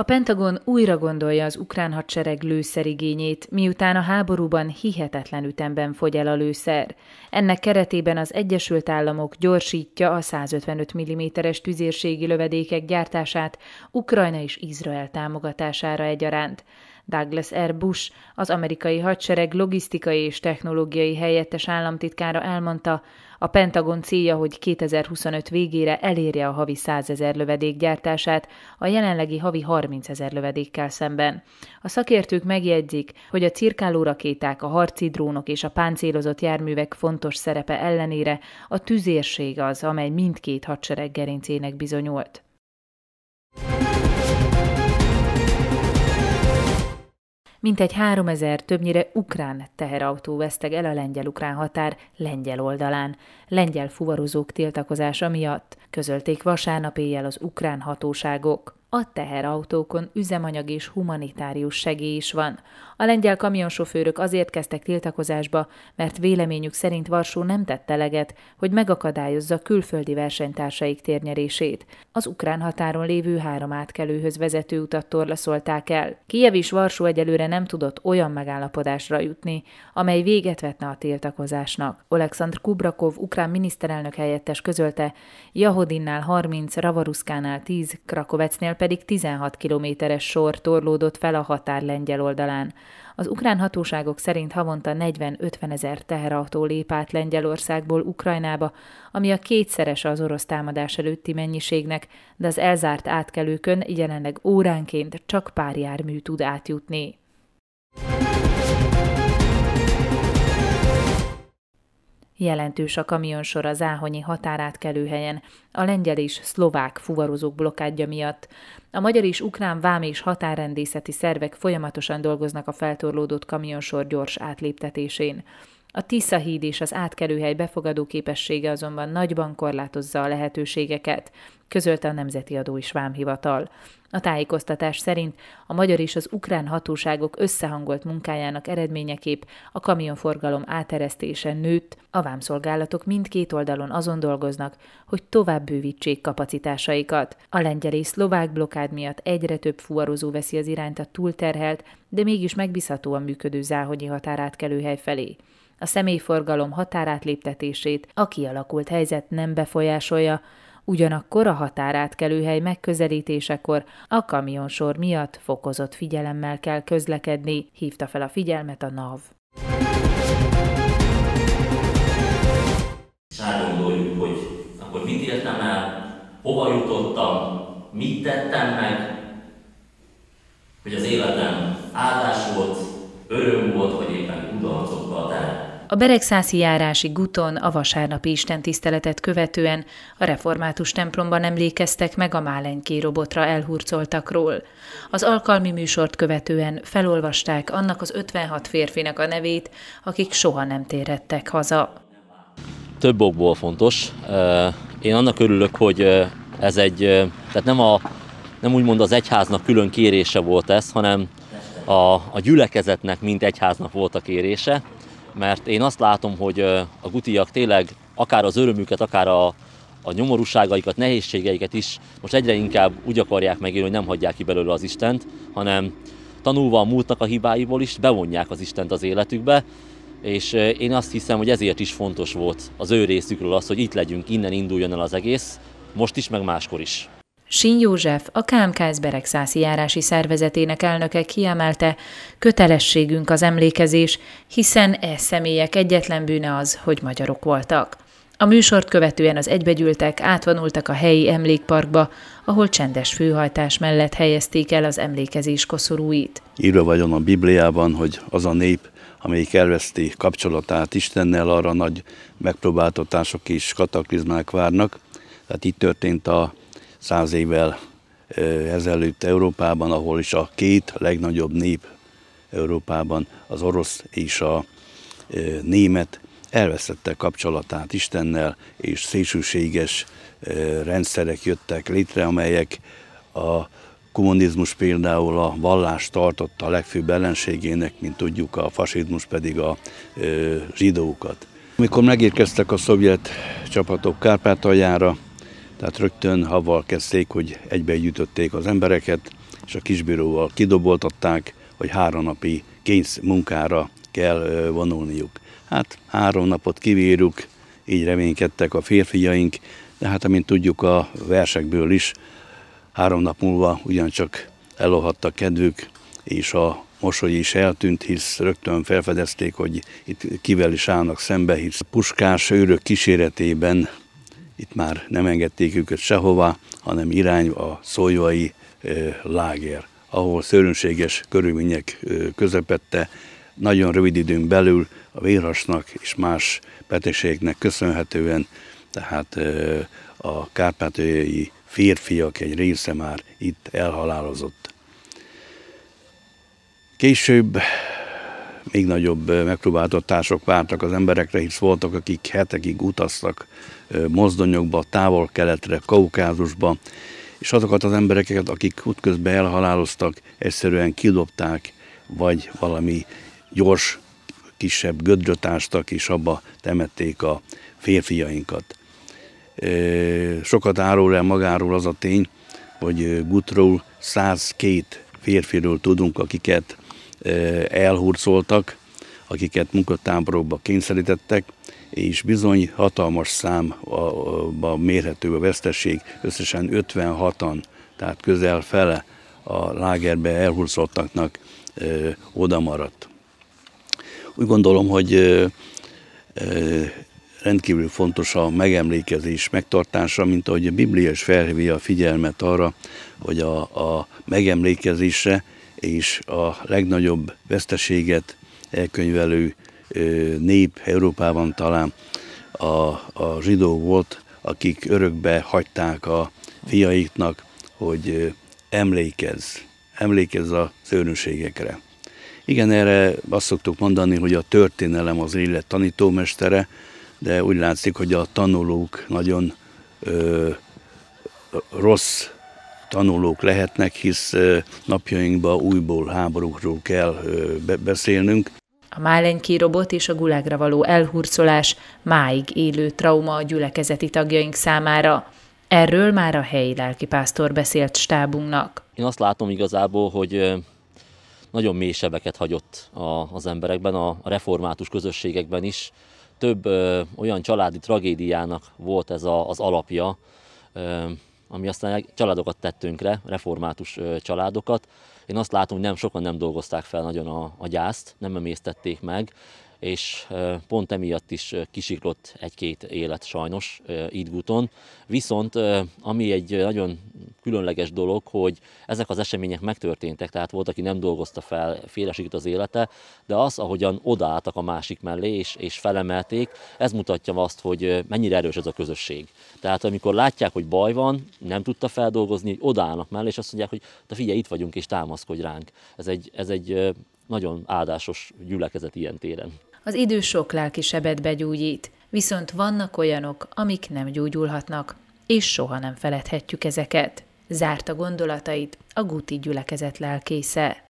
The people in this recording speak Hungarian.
A Pentagon újra gondolja az ukrán hadsereg lőszerigényét, miután a háborúban hihetetlen ütemben fogy el a lőszer. Ennek keretében az Egyesült Államok gyorsítja a 155 mm-es tüzérségi lövedékek gyártását Ukrajna és Izrael támogatására egyaránt. Douglas R. Bush, az amerikai hadsereg logisztikai és technológiai helyettes államtitkára elmondta, a Pentagon célja, hogy 2025 végére elérje a havi 100 ezer lövedék gyártását a jelenlegi havi 30 ezer lövedékkel szemben. A szakértők megjegyzik, hogy a cirkáló rakéták, a harci drónok és a páncélozott járművek fontos szerepe ellenére a tüzérség az, amely mindkét hadsereg gerincének bizonyult. Mintegy 3000 többnyire ukrán teherautó veszteg el a lengyel-ukrán határ lengyel oldalán. Lengyel fuvarozók tiltakozása miatt közölték vasárnap éjjel az ukrán hatóságok a teherautókon üzemanyag és humanitárius segély is van. A lengyel kamionsofőrök azért kezdtek tiltakozásba, mert véleményük szerint Varsó nem tette eleget, hogy megakadályozza külföldi versenytársaik térnyerését. Az ukrán határon lévő három átkelőhöz vezető utat torlaszolták el. Kijev és Varsó egyelőre nem tudott olyan megállapodásra jutni, amely véget vetne a tiltakozásnak. Oleksandr Kubrakov, ukrán miniszterelnök helyettes közölte, Jahodinnál 30, Ravaruszkánál 10, Krakovecnél pedig 16 kilométeres sor torlódott fel a határ lengyel oldalán. Az ukrán hatóságok szerint havonta 40-50 ezer teherautó lép át Lengyelországból Ukrajnába, ami a kétszerese az orosz támadás előtti mennyiségnek, de az elzárt átkelőkön jelenleg óránként csak pár jármű tud átjutni. Jelentős a kamionsor az Áhonyi helyen, a lengyel és szlovák fuvarozók blokádja miatt. A magyar és ukrán vám és határrendészeti szervek folyamatosan dolgoznak a feltorlódott kamionsor gyors átléptetésén. A Tisza híd és az átkelőhely befogadó képessége azonban nagyban korlátozza a lehetőségeket, közölte a Nemzeti Adó és Vámhivatal. A tájékoztatás szerint a magyar és az ukrán hatóságok összehangolt munkájának eredményeképp a kamionforgalom áteresztése nőtt, a vámszolgálatok mindkét oldalon azon dolgoznak, hogy tovább bővítsék kapacitásaikat. A lengyel és szlovák blokád miatt egyre több fuvarozó veszi az irányt a túlterhelt, de mégis megbízhatóan működő záhonyi határátkelőhely felé a személyforgalom határátléptetését a kialakult helyzet nem befolyásolja, ugyanakkor a határátkelőhely megközelítésekor a kamionsor miatt fokozott figyelemmel kell közlekedni, hívta fel a figyelmet a NAV. Elgondoljuk, hát hogy akkor mit értem el, hova jutottam, mit tettem meg, hogy az életem áldás volt, öröm volt, hogy éppen kudarcokkal telt. A beregszászi járási guton a vasárnapi istentiszteletet követően a református templomban emlékeztek meg a Málenyké robotra elhurcoltakról. Az alkalmi műsort követően felolvasták annak az 56 férfinak a nevét, akik soha nem térhettek haza. Több okból fontos. Én annak örülök, hogy ez egy, tehát nem, a, nem úgymond az egyháznak külön kérése volt ez, hanem a, a gyülekezetnek, mint egyháznak volt a kérése mert én azt látom, hogy a gutiak tényleg akár az örömüket, akár a, a nyomorúságaikat, nehézségeiket is most egyre inkább úgy akarják megélni, hogy nem hagyják ki belőle az Istent, hanem tanulva a múltnak a hibáiból is bevonják az Istent az életükbe, és én azt hiszem, hogy ezért is fontos volt az ő részükről az, hogy itt legyünk, innen induljon el az egész, most is, meg máskor is. Sin József, a Kámkáz Beregszászi járási szervezetének elnöke kiemelte, kötelességünk az emlékezés, hiszen e személyek egyetlen bűne az, hogy magyarok voltak. A műsort követően az egybegyültek átvonultak a helyi emlékparkba, ahol csendes főhajtás mellett helyezték el az emlékezés koszorúit. Írva vagyon a Bibliában, hogy az a nép, amelyik elveszti kapcsolatát Istennel, arra nagy megpróbáltatások és kataklizmák várnak. Tehát itt történt a száz évvel ezelőtt Európában, ahol is a két legnagyobb nép Európában, az orosz és a német elvesztette kapcsolatát Istennel, és szélsőséges rendszerek jöttek létre, amelyek a kommunizmus például a vallást tartotta a legfőbb ellenségének, mint tudjuk, a fasizmus pedig a zsidókat. Amikor megérkeztek a szovjet csapatok Kárpátaljára, tehát rögtön havval kezdték, hogy egybe gyűjtötték az embereket, és a kisbíróval kidoboltatták, hogy három napi kénysz munkára kell vonulniuk. Hát három napot kivírjuk, így reménykedtek a férfiaink, de hát amint tudjuk a versekből is, három nap múlva ugyancsak elohadt a kedvük, és a mosoly is eltűnt, hisz rögtön felfedezték, hogy itt kivel is állnak szembe, hisz Puskás őrök kíséretében itt már nem engedték őket sehová, hanem irány a szójai láger, ahol szörnyűséges körülmények közepette nagyon rövid időn belül a vérhasnak és más betegségeknek köszönhetően, tehát a kárpátai férfiak egy része már itt elhalálozott. Később még nagyobb megpróbáltatások vártak az emberekre, hisz voltak, akik hetekig utaztak mozdonyokba, távol-keletre, kaukázusba, és azokat az embereket, akik útközben elhaláloztak, egyszerűen kidobták, vagy valami gyors, kisebb gödröt ástak, és abba temették a férfiainkat. Sokat árul el magáról az a tény, hogy Gutról 102 férfiről tudunk, akiket elhurcoltak, akiket munkatáborokba kényszerítettek, és bizony hatalmas számba mérhető a veszteség, összesen 56-an, tehát közel fele a lágerbe elhurcoltaknak oda maradt. Úgy gondolom, hogy rendkívül fontos a megemlékezés megtartása, mint ahogy a Biblia is felhívja a figyelmet arra, hogy a, a megemlékezésre és a legnagyobb veszteséget elkönyvelő nép Európában talán a, a zsidó volt, akik örökbe hagyták a fiaiknak, hogy emlékezz, emlékezz a szörnyűségekre. Igen, erre azt szoktuk mondani, hogy a történelem az élet tanítómestere, de úgy látszik, hogy a tanulók nagyon ö, rossz tanulók lehetnek, hisz napjainkban újból háborúkról kell beszélnünk. A Málenki robot és a gulágra való elhurcolás máig élő trauma a gyülekezeti tagjaink számára. Erről már a helyi lelkipásztor beszélt stábunknak. Én azt látom igazából, hogy nagyon mély sebeket hagyott az emberekben, a református közösségekben is. Több olyan családi tragédiának volt ez az alapja, ami aztán családokat tettünk le, református családokat. Én azt látom, hogy nem sokan nem dolgozták fel nagyon a, a gyászt, nem emésztették meg, és pont emiatt is kisiklott egy-két élet sajnos Idguton. Viszont ami egy nagyon különleges dolog, hogy ezek az események megtörténtek, tehát volt, aki nem dolgozta fel, félresikült az élete, de az, ahogyan odaálltak a másik mellé és, és felemelték, ez mutatja azt, hogy mennyire erős ez a közösség. Tehát amikor látják, hogy baj van, nem tudta feldolgozni, hogy odállnak mellé, és azt mondják, hogy te figyelj, itt vagyunk, és támaszkodj ránk. Ez egy, ez egy nagyon áldásos gyülekezet ilyen téren az idő sok lelki sebet begyógyít, viszont vannak olyanok, amik nem gyógyulhatnak, és soha nem feledhetjük ezeket. Zárta gondolatait a Guti gyülekezet lelkésze.